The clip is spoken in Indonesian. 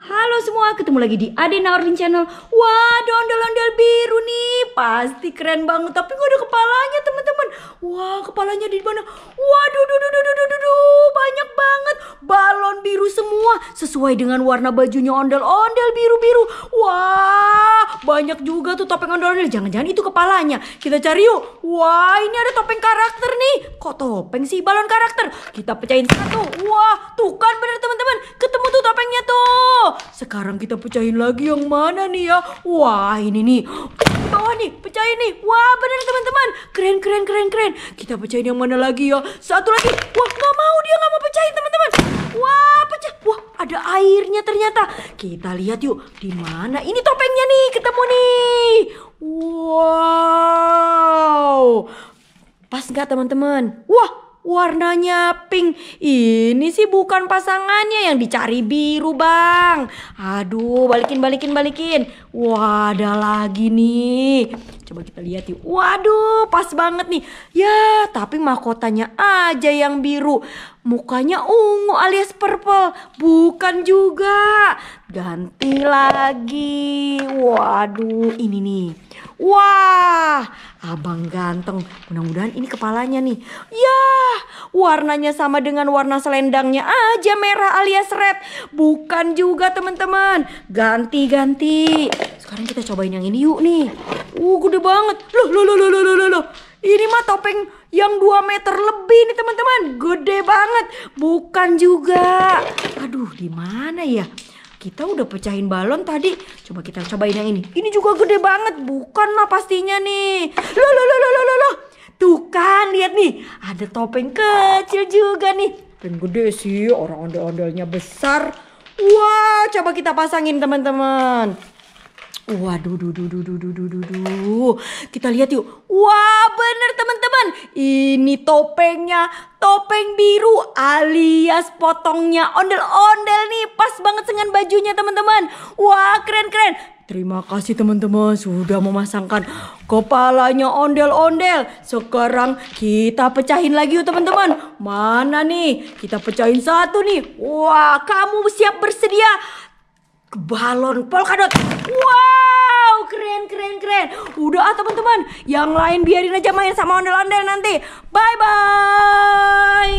Halo semua, ketemu lagi di Ade Naurin Channel Wah, ada ondel-ondel biru nih Pasti keren banget, tapi gak ada kepalanya teman-teman Wah, kepalanya di mana? Waduh, duh, duh, duh, duh, duh, duh, banyak banget Balon biru semua Sesuai dengan warna bajunya ondel-ondel biru-biru Wah, banyak juga tuh topeng ondel-ondel Jangan-jangan itu kepalanya Kita cari yuk Wah, ini ada topeng karakter nih Kok topeng sih? Balon karakter Kita pecahin satu Wah, tuh kan bener teman-teman Ketemu tuh topengnya tuh sekarang kita pecahin lagi yang mana nih ya? Wah, ini nih. Di bawah nih, pecahin nih. Wah, bener teman-teman. Keren, keren, keren, keren. Kita pecahin yang mana lagi ya? Satu lagi. Wah, nggak mau dia nggak mau pecahin teman-teman. Wah, pecah. Wah, ada airnya ternyata. Kita lihat yuk. Di mana? Ini topengnya nih, ketemu nih. Wow. Pas nggak teman-teman? Wah, Warnanya pink. Ini sih bukan pasangannya yang dicari biru, Bang. Aduh, balikin balikin balikin. Wah, ada lagi nih. Coba kita lihat yuk. Waduh, pas banget nih. Ya, tapi mahkotanya aja yang biru. Mukanya ungu alias purple. Bukan juga. Ganti lagi. Waduh, ini nih. Wah, Abang ganteng, mudah-mudahan ini kepalanya nih. Yah, warnanya sama dengan warna selendangnya aja merah alias red. Bukan juga teman-teman. Ganti-ganti. Sekarang kita cobain yang ini yuk nih. Uh, gede banget. Loh, loh, loh, loh, loh, loh, loh. Ini mah topeng yang 2 meter lebih nih teman-teman. Gede banget. Bukan juga. Aduh, di mana ya? Kita udah pecahin balon tadi. Coba kita cobain yang ini. Ini juga gede banget. Bukan lah pastinya nih. Loh, loh, loh, loh, loh, loh. Tuh kan, lihat nih. Ada topeng kecil juga nih. Dan gede sih, orang ondel-ondelnya besar. Wah, coba kita pasangin teman-teman. Waduh, duh, duh, duh, duh, duh, duh, duh, duh. Kita lihat yuk. Wah, bener teman-teman. Ini topengnya, topeng biru alias potongnya ondel-ondel nih. Pas banget dengan bajunya teman-teman. Wah, keren-keren. Terima kasih teman-teman sudah memasangkan kepalanya ondel-ondel. Sekarang kita pecahin lagi yuk teman-teman. Mana nih? Kita pecahin satu nih. Wah, kamu siap bersedia? Balon polkadot. Wah! keren keren keren udah ah teman-teman yang lain biarin aja main sama ondel-ondel nanti bye bye